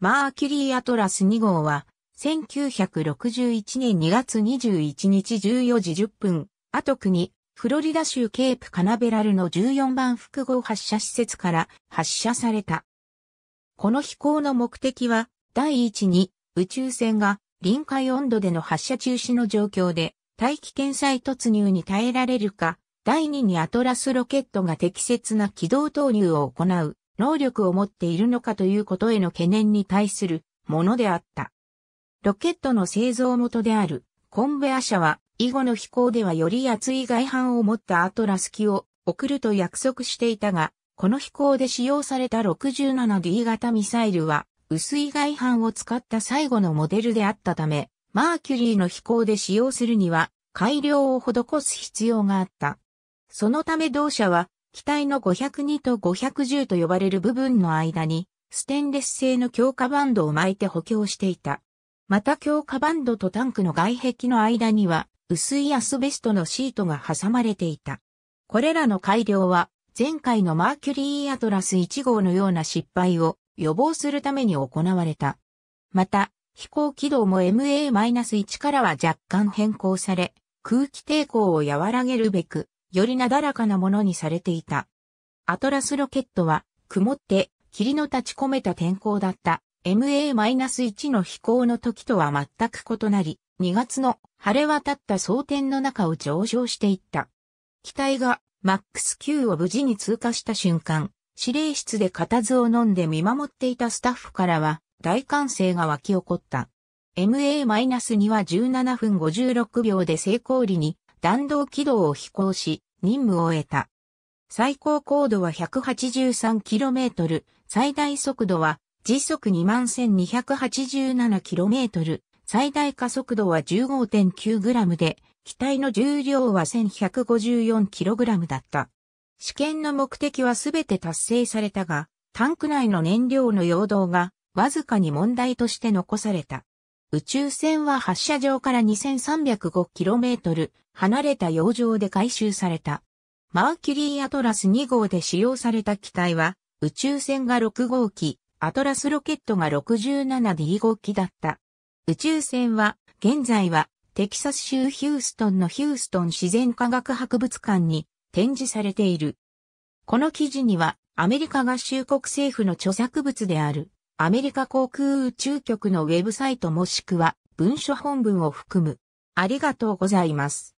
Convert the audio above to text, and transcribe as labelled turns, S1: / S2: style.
S1: マーキュリーアトラス2号は、1961年2月21日14時10分、アトクに、フロリダ州ケープカナベラルの14番複合発射施設から発射された。この飛行の目的は、第一に、宇宙船が臨海温度での発射中止の状況で、大気圏再突入に耐えられるか、第二にアトラスロケットが適切な軌道投入を行う能力を持っているのかということへの懸念に対するものであった。ロケットの製造元であるコンベア社は以後の飛行ではより厚い外反を持ったアトラス機を送ると約束していたが、この飛行で使用された 67D 型ミサイルは薄い外反を使った最後のモデルであったため、マーキュリーの飛行で使用するには改良を施す必要があった。そのため同社は機体の502と510と呼ばれる部分の間に、ステンレス製の強化バンドを巻いて補強していた。また強化バンドとタンクの外壁の間には、薄いアスベストのシートが挟まれていた。これらの改良は、前回のマーキュリーアトラス1号のような失敗を予防するために行われた。また、飛行軌道も MA-1 からは若干変更され、空気抵抗を和らげるべく、よりなだらかなものにされていた。アトラスロケットは、曇って、霧の立ち込めた天候だった MA-1 の飛行の時とは全く異なり、2月の晴れ渡った蒼天の中を上昇していった。機体が MAX9 を無事に通過した瞬間、指令室で固唾を飲んで見守っていたスタッフからは大歓声が湧き起こった。MA-2 は17分56秒で成功裏に弾道軌道を飛行し、任務を終えた。最高高度は 183km、最大速度は時速 21,287km、最大加速度は 15.9g で、機体の重量は 1154kg だった。試験の目的はすべて達成されたが、タンク内の燃料の溶動がわずかに問題として残された。宇宙船は発射場から 2305km 離れた洋上で回収された。マーキュリーアトラス2号で使用された機体は、宇宙船が6号機、アトラスロケットが 67D 号機だった。宇宙船は、現在は、テキサス州ヒューストンのヒューストン自然科学博物館に展示されている。この記事には、アメリカ合衆国政府の著作物である。アメリカ航空宇宙局のウェブサイトもしくは文書本文を含む。ありがとうございます。